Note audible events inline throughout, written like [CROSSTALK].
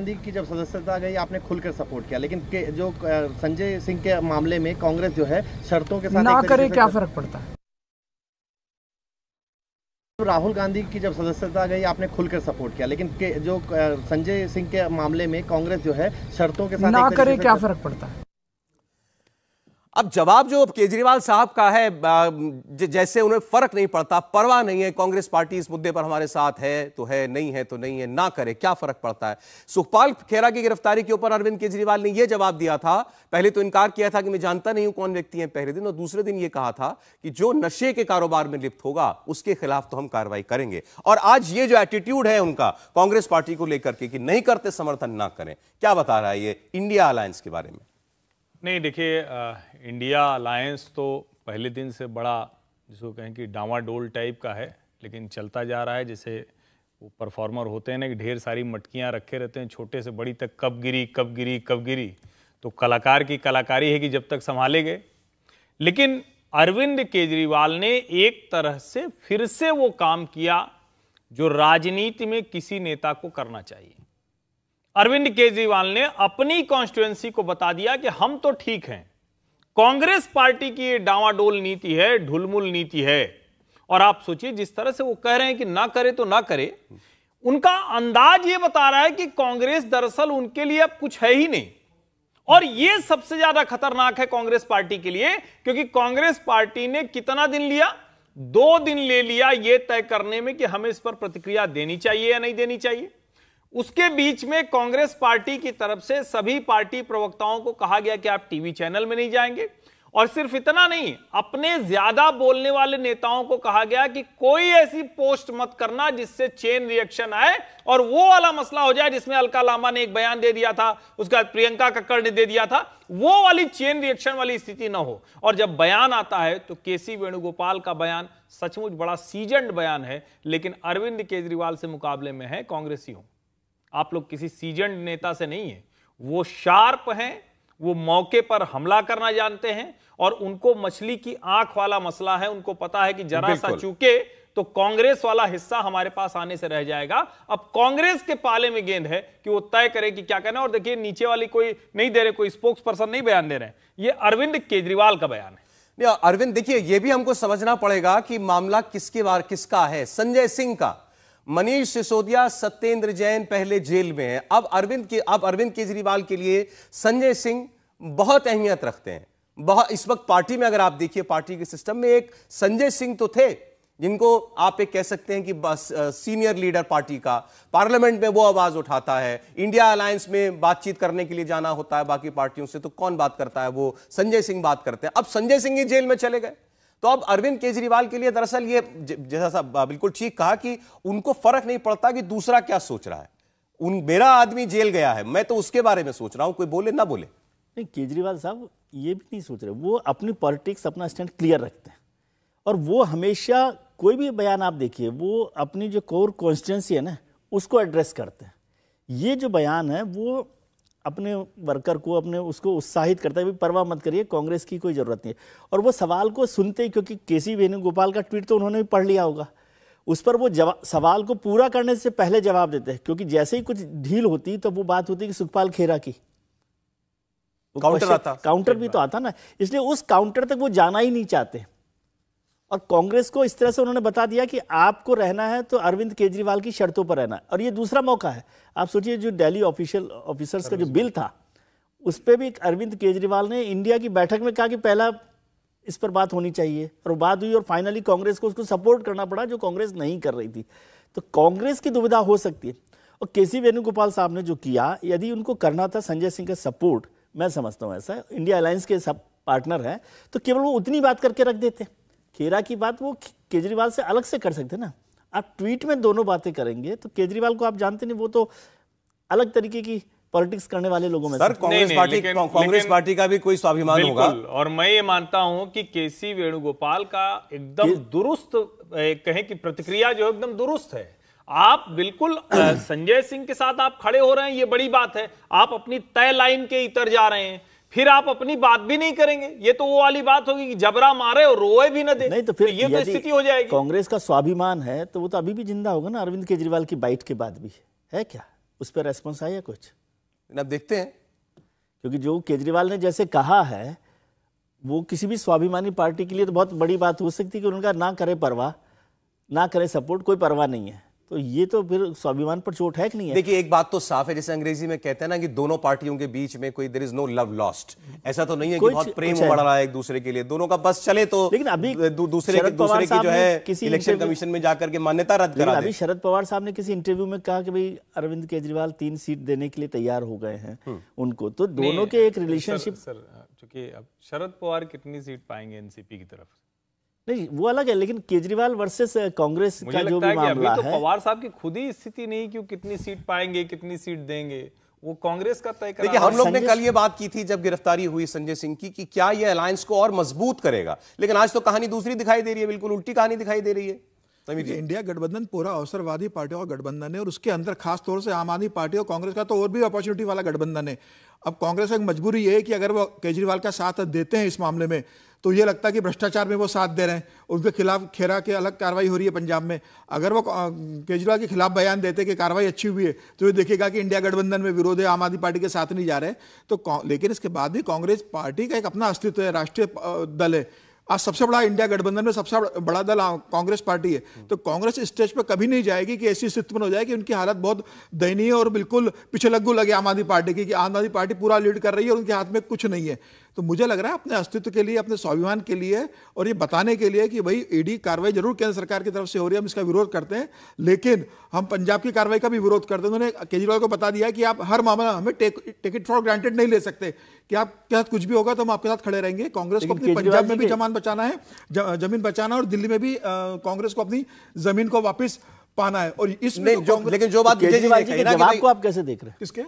गांधी की जब सदस्यता गई आपने खुलकर सपोर्ट किया लेकिन के जो संजय सिंह के मामले में कांग्रेस जो है शर्तों के साथ ना करे क्या फर्क पड़ता है राहुल गांधी की जब सदस्यता गई आपने खुलकर सपोर्ट किया लेकिन के जो संजय सिंह के मामले में कांग्रेस जो है शर्तों के साथ ना करे क्या फर्क पड़ता है अब जवाब जो केजरीवाल साहब का है जैसे उन्हें फर्क नहीं पड़ता परवाह नहीं है कांग्रेस पार्टी इस मुद्दे पर हमारे साथ है तो है नहीं है तो नहीं है ना करे क्या फर्क पड़ता है सुखपाल खेरा की गिरफ्तारी के ऊपर अरविंद केजरीवाल ने यह जवाब दिया था पहले तो इनकार किया था कि मैं जानता नहीं हूं कौन व्यक्ति है पहले दिन और दूसरे दिन यह कहा था कि जो नशे के कारोबार में लिप्त होगा उसके खिलाफ तो हम कार्रवाई करेंगे और आज ये जो एटीट्यूड है उनका कांग्रेस पार्टी को लेकर के कि नहीं करते समर्थन ना करें क्या बता रहा है ये इंडिया अलायंस के बारे में नहीं देखिए इंडिया अलायंस तो पहले दिन से बड़ा जिसको कहें कि डावाडोल टाइप का है लेकिन चलता जा रहा है जैसे वो परफॉर्मर होते हैं ना कि ढेर सारी मटकियाँ रखे रहते हैं छोटे से बड़ी तक कब गिरी कब गिरी कब गिरी तो कलाकार की कलाकारी है कि जब तक संभाले गए लेकिन अरविंद केजरीवाल ने एक तरह से फिर से वो काम किया जो राजनीति में किसी नेता को करना चाहिए अरविंद केजरीवाल ने अपनी कॉन्स्टिट्युएंसी को बता दिया कि हम तो ठीक हैं कांग्रेस पार्टी की डावाडोल नीति है ढुलमुल नीति है और आप सोचिए जिस तरह से वो कह रहे हैं कि ना करे तो ना करे उनका अंदाज ये बता रहा है कि कांग्रेस दरअसल उनके लिए अब कुछ है ही नहीं और ये सबसे ज्यादा खतरनाक है कांग्रेस पार्टी के लिए क्योंकि कांग्रेस पार्टी ने कितना दिन लिया दो दिन ले लिया यह तय करने में कि हमें इस पर प्रतिक्रिया देनी चाहिए या नहीं देनी चाहिए उसके बीच में कांग्रेस पार्टी की तरफ से सभी पार्टी प्रवक्ताओं को कहा गया कि आप टीवी चैनल में नहीं जाएंगे और सिर्फ इतना नहीं अपने ज्यादा बोलने वाले नेताओं को कहा गया कि कोई ऐसी पोस्ट मत करना जिससे चेन रिएक्शन आए और वो वाला मसला हो जाए जिसमें अलका लामा ने एक बयान दे दिया था उसके बाद प्रियंका कक्कड़ ने दे दिया था वो वाली चेन रिएक्शन वाली स्थिति ना हो और जब बयान आता है तो केसी वेणुगोपाल का बयान सचमुच बड़ा सीजेंड बयान है लेकिन अरविंद केजरीवाल से मुकाबले में है कांग्रेसियों आप लोग किसी सीजन नेता से नहीं है वो शार्प हैं वो मौके पर हमला करना जानते हैं और उनको मछली की आंख वाला मसला है उनको पता है कि जरा सा चूके तो कांग्रेस वाला हिस्सा हमारे पास आने से रह जाएगा अब कांग्रेस के पाले में गेंद है कि वो तय करे कि क्या करना है और देखिए नीचे वाली कोई नहीं दे रहे कोई स्पोक्स पर्सन नहीं बयान दे रहे ये अरविंद केजरीवाल का बयान है अरविंद देखिए यह भी हमको समझना पड़ेगा कि मामला किसके बार किसका है संजय सिंह का मनीष सिसोदिया सत्येंद्र जैन पहले जेल में हैं अब अरविंद के अब अरविंद केजरीवाल के लिए संजय सिंह बहुत अहमियत रखते हैं बहुत इस वक्त पार्टी में अगर आप देखिए पार्टी के सिस्टम में एक संजय सिंह तो थे जिनको आप एक कह सकते हैं कि बस सीनियर लीडर पार्टी का पार्लियामेंट में वो आवाज उठाता है इंडिया अलायंस में बातचीत करने के लिए जाना होता है बाकी पार्टियों से तो कौन बात करता है वो संजय सिंह बात करते हैं अब संजय सिंह ही जेल में चले गए तो अब अरविंद केजरीवाल के लिए दरअसल ये जैसा बिल्कुल ठीक कहा कि उनको फर्क नहीं पड़ता कि दूसरा क्या सोच रहा है उन मेरा आदमी जेल गया है मैं तो उसके बारे में सोच रहा हूं कोई बोले ना बोले नहीं केजरीवाल साहब ये भी नहीं सोच रहे वो अपनी पॉलिटिक्स अपना स्टैंड क्लियर रखते हैं और वो हमेशा कोई भी बयान आप देखिए वो अपनी जो कोर कॉन्स्टिटेंसी है ना उसको एड्रेस करते हैं ये जो बयान है वो अपने वर्कर को अपने उसको उत्साहित करता है भी परवाह मत करिए कांग्रेस की कोई ज़रूरत नहीं है और वो सवाल को सुनते ही क्योंकि के सी वेणुगोपाल का ट्वीट तो उन्होंने भी पढ़ लिया होगा उस पर वो जवाब सवाल को पूरा करने से पहले जवाब देते हैं क्योंकि जैसे ही कुछ ढील होती तो वो बात होती कि सुखपाल खेरा की काउंटर आता काउंटर भी तो आता ना इसलिए उस काउंटर तक वो जाना ही नहीं चाहते और कांग्रेस को इस तरह से उन्होंने बता दिया कि आपको रहना है तो अरविंद केजरीवाल की शर्तों पर रहना है और ये दूसरा मौका है आप सोचिए जो दिल्ली ऑफिशियल ऑफिसर्स का जो बिल था उस पर भी अरविंद केजरीवाल ने इंडिया की बैठक में कहा कि पहला इस पर बात होनी चाहिए और बात हुई और फाइनली कांग्रेस को उसको सपोर्ट करना पड़ा जो कांग्रेस नहीं कर रही थी तो कांग्रेस की दुविधा हो सकती है और के सी वेणुगोपाल साहब ने जो किया यदि उनको करना था संजय सिंह का सपोर्ट मैं समझता हूँ ऐसा इंडिया अलायंस के सब पार्टनर हैं तो केवल वो उतनी बात करके रख देते हैं खेरा की बात वो केजरीवाल से अलग से कर सकते ना आप ट्वीट में दोनों बातें करेंगे तो केजरीवाल को आप जानते नहीं वो तो अलग तरीके की पॉलिटिक्स करने वाले लोगों में sir Congress party Congress party का भी कोई स्वाभिमान होगा और मैं ये मानता हूं कि केसी वेणुगोपाल का एकदम दुरुस्त कहें कि प्रतिक्रिया जो एकदम दुरुस्त है आप बिल्कुल संजय सिंह के साथ आप खड़े हो रहे हैं ये बड़ी बात है आप अपनी तय लाइन के इतर जा रहे हैं फिर आप अपनी बात भी नहीं करेंगे ये तो वो वाली बात होगी कि जबरा मारे और रोए भी ना दे नहीं तो फिर तो ये तो स्थिति हो जाएगी कांग्रेस का स्वाभिमान है तो वो तो अभी भी जिंदा होगा ना अरविंद केजरीवाल की बाइट के बाद भी है क्या उस पर रेस्पॉन्स आया कुछ अब देखते हैं क्योंकि जो केजरीवाल ने जैसे कहा है वो किसी भी स्वाभिमानी पार्टी के लिए तो बहुत बड़ी बात हो सकती है कि उनका ना करे परवाह ना करे सपोर्ट कोई परवाह नहीं है तो ये तो फिर स्वाभिमान पर चोट है कि नहीं है देखिए एक बात तो साफ है जैसे अंग्रेजी में कहते हैं ना कि दोनों पार्टियों के बीच में कोई there is no love lost ऐसा तो नहीं है कि बहुत प्रेम बढ़ रहा है एक दूसरे के लिए दोनों का बस चले तो लेकिन अभी दू, दूसरे के दूसरे की जो है किसी इलेक्शन कमीशन में जाकर के मान्यता रद्द करा अभी शरद पवार साहब ने किसी इंटरव्यू में कहा कि भाई अरविंद केजरीवाल तीन सीट देने के लिए तैयार हो गए हैं हम्म। उनको तो दोनों के एक रिलेशनशिप सर चूंकि अब शरद पवार कितनी सीट पाएंगे एनसीपी की तरफ नहीं वो अलग है लेकिन केजरीवाल वर्सेस कांग्रेस का जो भी मामला अभी तो है पवार साहब की खुद ही स्थिति नहीं कि वो कितनी सीट पाएंगे कितनी सीट देंगे वो कांग्रेस का तय देखिए हम लोग ने कल ये बात की थी जब गिरफ्तारी हुई संजय सिंह की कि क्या ये अलायंस को और मजबूत करेगा लेकिन आज तो कहानी दूसरी दिखाई दे रही है बिल्कुल उल्टी कहानी दिखाई दे रही है इंडिया गठबंधन पूरा अवसरवादी पार्टियों का गठबंधन है और उसके अंदर खास तौर से आम आदमी पार्टी और कांग्रेस का तो और भी अपॉर्चुनिटी वाला गठबंधन है अब कांग्रेस की मजबूरी ये है कि अगर वो केजरीवाल का साथ देते हैं इस मामले में तो ये लगता है कि भ्रष्टाचार में वो साथ दे रहे हैं उनके खिलाफ खेरा के अलग कार्रवाई हो रही है पंजाब में अगर वो केजरीवाल के खिलाफ बयान देते कि कार्रवाई अच्छी हुई है तो ये देखेगा कि इंडिया गठबंधन में विरोध है आम आदमी पार्टी के साथ नहीं जा रहे तो लेकिन इसके बाद भी कांग्रेस पार्टी का एक अपना अस्तित्व है राष्ट्रीय दल है आज सबसे बड़ा इंडिया गठबंधन में सबसे बड़ा दल कांग्रेस पार्टी है तो कांग्रेस स्टेज पर कभी नहीं जाएगी कि ऐसी स्थिति में हो जाए कि उनकी हालत बहुत दयनीय और बिल्कुल पिछले लगू लगे आम आदमी पार्टी की कि आम आदमी पार्टी पूरा लीड कर रही है और उनके हाथ में कुछ नहीं है तो मुझे लग रहा है अपने अस्तित्व के लिए अपने स्वाभिमान के लिए और ये बताने के लिए कि भाई ईडी e कार्रवाई जरूर केंद्र सरकार की तरफ से हो रही है हम इसका विरोध करते हैं लेकिन हम पंजाब की कार्रवाई का भी विरोध करते हैं उन्होंने केजरीवाल को बता दिया कि आप हर मामला हमें टेक इट फॉर ग्रांटेड नहीं ले सकते कि आपके साथ कुछ भी होगा तो हम आपके साथ खड़े रहेंगे कांग्रेस को अपनी पंजाब में भी जमान बचाना है जमीन बचाना और दिल्ली में भी कांग्रेस को अपनी जमीन को वापिस पाना है और इसमें तो लेकिन जो बात तो केजरीवाल जी के जवाब को आप कैसे देख रहे हैं किसके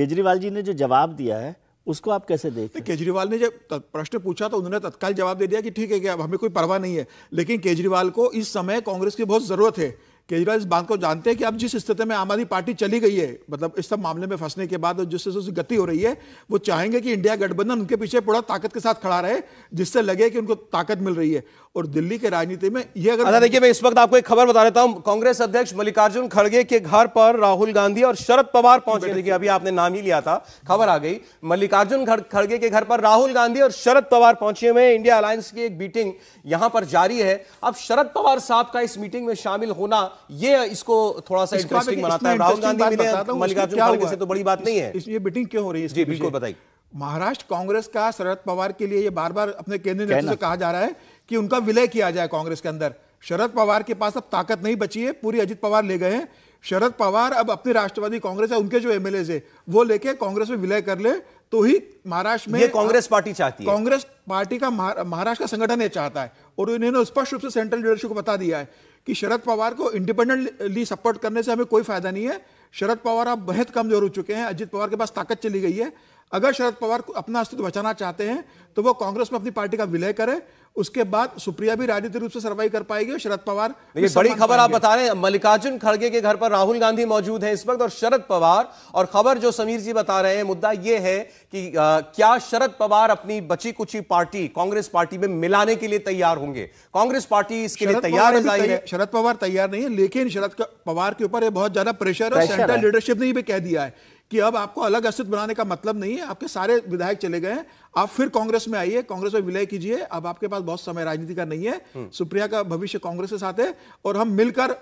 केजरीवाल जी ने जो जवाब दिया है उसको आप कैसे हैं केजरीवाल ने जब प्रश्न पूछा तो उन्होंने तत्काल जवाब दे दिया कि ठीक है कि अब हमें कोई परवाह नहीं है लेकिन केजरीवाल को इस समय कांग्रेस की बहुत जरूरत है केजरीवाल इस बात को जानते हैं कि अब जिस स्थिति में आम आदमी पार्टी चली गई है मतलब इस सब मामले में फंसने के बाद जिस से गति हो रही है वो चाहेंगे कि इंडिया गठबंधन उनके पीछे पूरा ताकत के साथ खड़ा रहे जिससे लगे कि उनको ताकत मिल रही है और दिल्ली के राजनीति में ये अगर अच्छा, देखिए मैं इस वक्त आपको एक खबर बता देता हूं कांग्रेस अध्यक्ष मल्लिकार्जुन खड़गे के घर पर राहुल गांधी और शरद पवार पहुंचे देखिए अभी आपने नाम ही लिया था खबर आ गई मल्लिकार्जुन खड़गे के घर पर राहुल गांधी और शरद पवार पहुंचे हुए इंडिया अलायंस की एक मीटिंग यहां पर जारी है अब शरद पवार साहब का इस मीटिंग में शामिल होना ये इसको थोड़ा सा इंटरेस्टिंग बनाता है राहुल गांधी मल्लिकार्जुन खड़गे से तो बड़ी बात नहीं है ये मीटिंग क्यों हो रही है जी बिल्कुल बताइए महाराष्ट्र कांग्रेस का शरद पवार के लिए ये बार बार अपने केंद्रीय नेतृत्व से कहा जा रहा है कि उनका विलय किया जाए कांग्रेस के अंदर शरद पवार के पास अब ताकत नहीं बची है पूरी अजित पवार ले गए हैं शरद पवार अब अपनी राष्ट्रवादी कांग्रेस है उनके जो एमएलए है वो लेके कांग्रेस में विलय कर ले तो ही महाराष्ट्र में कांग्रेस पार्टी चाहती है कांग्रेस पार्टी का महाराष्ट्र का संगठन ये चाहता है और इन्होंने स्पष्ट रूप से सेंट्रल लीडरशिप को बता दिया है कि शरद पवार को इंडिपेंडेंटली सपोर्ट करने से हमें कोई फायदा नहीं है शरद पवार अब बेहद कमजोर हो चुके हैं अजित पवार के पास ताकत चली गई है अगर शरद पवार अपना अस्तित्व बचाना चाहते हैं तो वो कांग्रेस में अपनी पार्टी का विलय करें उसके बाद सुप्रिया भी राजनीतिक रूप से सर्वाइव कर पाएगी और शरद पवार बड़ी खबर आप बता रहे हैं मल्लिकार्जुन खड़गे के घर पर राहुल गांधी मौजूद हैं इस वक्त और शरद पवार और खबर जो समीर जी बता रहे हैं मुद्दा यह है कि आ, क्या शरद पवार अपनी बची कुची पार्टी कांग्रेस पार्टी में मिलाने के लिए तैयार होंगे कांग्रेस पार्टी इसके लिए तैयार है शरद पवार तैयार नहीं है लेकिन शरद पवार के ऊपर बहुत ज्यादा प्रेशर है सेंट्रल लीडरशिप ने भी कह दिया है कि अब आपको अलग अस्तित्व बनाने का मतलब नहीं है आपके सारे विधायक चले गए हैं आप फिर कांग्रेस में आइए कांग्रेस में विलय कीजिए अब आपके पास बहुत समय राजनीति का नहीं है हम्म। सुप्रिया का भविष्य कांग्रेस के साथ है और हम मिलकर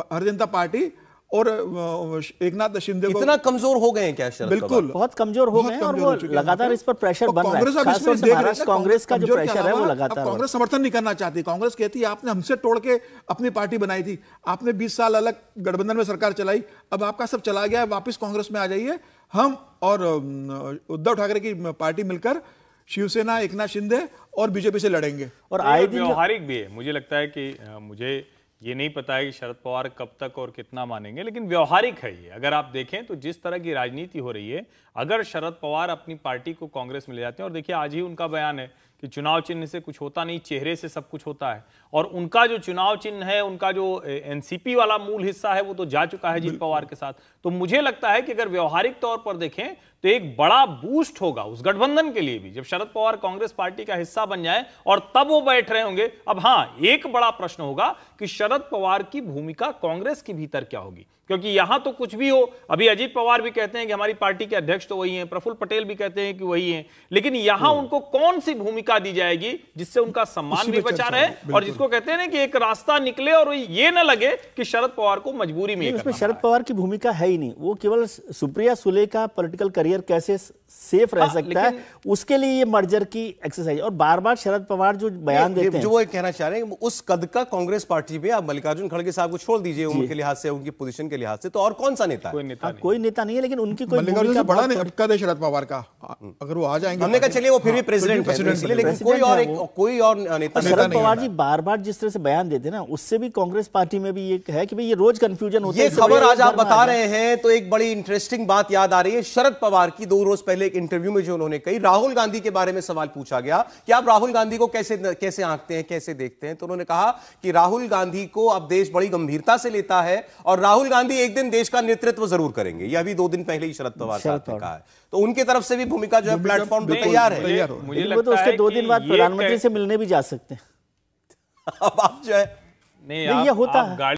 भारतीय जनता पार्टी और एक नाथ शिंदे इतना कमजोर हो गए क्या शरद बिल्कुल बहुत कमजोर हो गए और वो लगातार इस पर प्रेशर बन रहा है कांग्रेस कांग्रेस का जो प्रेशर है वो लगातार कांग्रेस समर्थन नहीं करना चाहती कांग्रेस कहती है आपने हमसे तोड़ के अपनी पार्टी बनाई थी आपने 20 साल अलग गठबंधन में सरकार चलाई अब आपका सब चला गया वापिस कांग्रेस में आ जाइए हम और उद्धव ठाकरे की पार्टी मिलकर शिवसेना एक शिंदे और बीजेपी से लड़ेंगे और आए दिन व्यवहारिक भी है मुझे लगता है कि मुझे ये नहीं पता है कि शरद पवार कब तक और कितना मानेंगे लेकिन व्यवहारिक है ये अगर आप देखें तो जिस तरह की राजनीति हो रही है अगर शरद पवार अपनी पार्टी को कांग्रेस में ले जाते हैं और देखिए आज ही उनका बयान है कि चुनाव चिन्ह से कुछ होता नहीं चेहरे से सब कुछ होता है और उनका जो चुनाव चिन्ह है उनका जो एनसीपी वाला मूल हिस्सा है वो तो जा चुका है अजीत पवार के साथ तो मुझे लगता है कि अगर व्यवहारिक तौर पर देखें तो एक बड़ा बूस्ट होगा उस गठबंधन के लिए भी जब शरद पवार कांग्रेस पार्टी का हिस्सा बन जाए और तब वो बैठ रहे होंगे अब हां एक बड़ा प्रश्न होगा कि शरद पवार की भूमिका कांग्रेस के भीतर क्या होगी क्योंकि यहां तो कुछ भी हो अभी अजीत पवार भी कहते हैं कि हमारी पार्टी के अध्यक्ष तो वही हैं प्रफुल्ल पटेल भी कहते हैं कि वही हैं लेकिन यहां हम्म। उनको कौन सी भूमिका दी जाएगी जिससे उनका सम्मान भी बचा रहे और जिसको कहते हैं ना कि एक रास्ता निकले और ये ना लगे कि शरद पवार को मजबूरी में शरद पवार की भूमिका है ही नहीं वो केवल सुप्रिया सुले का political career taller que haces safe रह हाँ, सकता है उसके लिए ये मर्जर की एक्सरसाइज और बार बार शरद पवार जो बयान देते हैं जो वो कहना चाह रहे हैं उस कद का कांग्रेस पार्टी पे आप मल्लिकार्जुन खड़गे साहब को छोड़ दीजिए उनके लिहाज से उनकी पोजीशन के लिहाज से तो और कौन सा नेता कोई नेता, हाँ, नहीं। कोई नेता नहीं है लेकिन उनकी कोई बड़ा कद है शरद पवार का हम्म। अगर वो आ जाएंगे हमने कहा तो चलिए वो फिर भी प्रेसिडेंट हाँ, है लेकिन कोई और कोई और नेता शरद पवार जी बार बार जिस तरह से बयान देते ना उससे भी कांग्रेस पार्टी में भी ये है कि भाई ये रोज कंफ्यूजन होता है खबर आज आप बता रहे हैं तो एक बड़ी इंटरेस्टिंग बात याद आ रही है शरद पवार की दो रोज पहले पहले एक इंटरव्यू में जो उन्होंने कही राहुल गांधी के बारे में सवाल पूछा गया कि आप राहुल गांधी को कैसे कैसे आंकते हैं कैसे देखते हैं तो उन्होंने कहा कि राहुल गांधी को अब देश बड़ी गंभीरता से लेता है और राहुल गांधी एक दिन देश का नेतृत्व जरूर करेंगे यह अभी दो दिन पहले ही शरद पवार साहब ने कहा है तो उनके तरफ से भी भूमिका जो है प्लेटफॉर्म तैयार है तो उसके दो दिन बाद प्रधानमंत्री से मिलने भी जा सकते हैं [LAUGHS] अब आप जो है नहीं नहीं आप, ये होता है